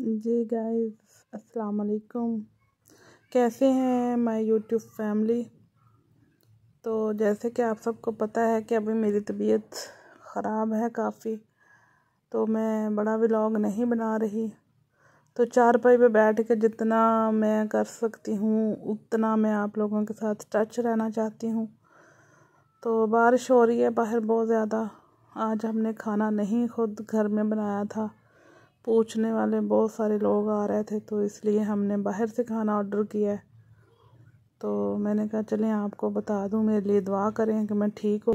जी guys अस्सलाम वालेकुम कैसे हैं माय यूट्यूब फैमिली तो जैसे कि आप सबको पता है कि अभी मेरी तबीयत ख़राब है काफ़ी तो मैं बड़ा व्लॉग नहीं बना रही तो चार पाई पे बैठ के जितना मैं कर सकती हूँ उतना मैं आप लोगों के साथ टच रहना चाहती हूँ तो बारिश हो रही है बाहर बहुत ज़्यादा आज हमने खाना नहीं खुद घर में बनाया था पूछने वाले बहुत सारे लोग आ रहे थे तो इसलिए हमने बाहर से खाना ऑर्डर किया है तो मैंने कहा चलें आपको बता दूं मेरे लिए दुआ करें कि मैं ठीक हूँ